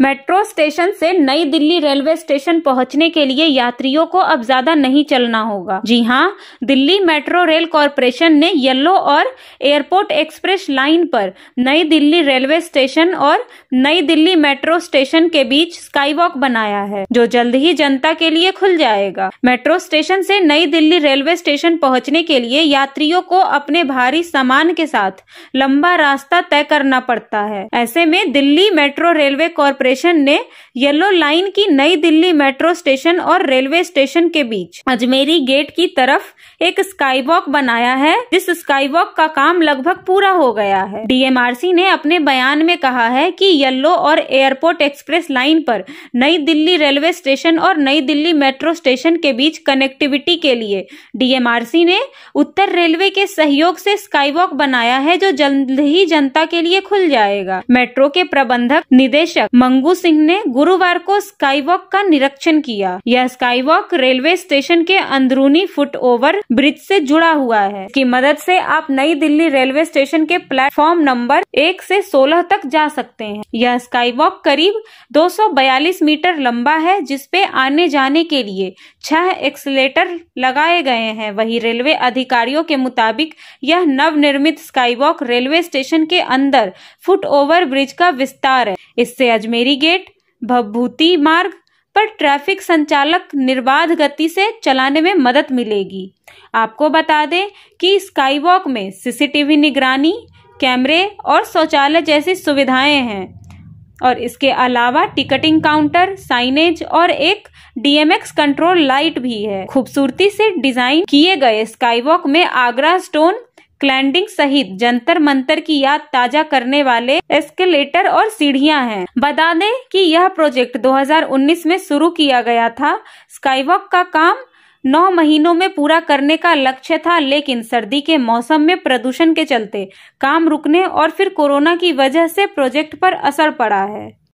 metro station से नई Delhi railway station पहुंचने के लिए यात्रियों को अब ज्यादा नहीं चलना होगा जी हां दिल्ली मेट्रो रेल कॉरपोरेशन ने येलो और एयरपोर्ट एक्सप्रेस लाइन पर नई दिल्ली रेलवे स्टेशन और नई दिल्ली मेट्रो स्टेशन के बीच स्काईवॉक बनाया है जो जल्द ही जनता के लिए खुल जाएगा मेट्रो स्टेशन से नई दिल्ली रेलवे स्टेशन पहुंचने के लिए यात्रियों को अपने भारी सामान के साथ लंबा रास्ता तय करना पड़ता है ऐसे में Delhi metro railway corporation corporation ने येलो लाइन की नई दिल्ली मेट्रो स्टेशन और रेलवे स्टेशन के बीच अजमेरी गेट की तरफ एक स्काई वॉक बनाया है जिस स्काई वॉक का काम लगभग पूरा हो गया है डीएमआरसी ने अपने बयान में कहा है कि येलो और एयरपोर्ट एक्सप्रेस लाइन पर नई दिल्ली रेलवे स्टेशन और नई दिल्ली मेट्रो स्टेशन के बीच कनेक्टिविटी के लिए डीएमआरसी ने उत्तर रेलवे के सहयोग से वॉक बनाया है जो जल्द ही जनता के लिए खुल जाएगा मेट्रो के प्रबंधक निदेशक मंग गंगू सिंह ने गुरुवार को स्काईवॉक का निरीक्षण किया यह स्काईवॉक रेलवे स्टेशन के अंदरूनी फुट ओवर ब्रिज से जुड़ा हुआ है की मदद से आप नई दिल्ली रेलवे स्टेशन के प्लेटफॉर्म नंबर एक से सोलह तक जा सकते हैं यह स्काईवॉक करीब 242 मीटर लंबा है जिसपे आने जाने के लिए छह एक्सलेटर लगाए गए हैं वही रेलवे अधिकारियों के मुताबिक यह नवनिर्मित स्काईवॉक रेलवे स्टेशन के अंदर फुट ओवर ब्रिज का विस्तार है इससे अजमेरी टिहरी गेट भभूति मार्ग पर ट्रैफिक संचालक निर्बाध गति से चलाने में मदद मिलेगी आपको बता दें कि स्काईवॉक में सीसीटीवी निगरानी कैमरे और शौचालय जैसी सुविधाएं हैं और इसके अलावा टिकटिंग काउंटर साइनेज और एक डीएमएक्स कंट्रोल लाइट भी है खूबसूरती से डिजाइन किए गए स्काईवॉक में आगरा स्टोन क्लैंडिंग सहित जंतर मंतर की याद ताजा करने वाले एस्केलेटर और सीढ़ियां हैं बता दें कि यह प्रोजेक्ट 2019 में शुरू किया गया था स्काईवॉक का काम नौ महीनों में पूरा करने का लक्ष्य था लेकिन सर्दी के मौसम में प्रदूषण के चलते काम रुकने और फिर कोरोना की वजह से प्रोजेक्ट पर असर पड़ा है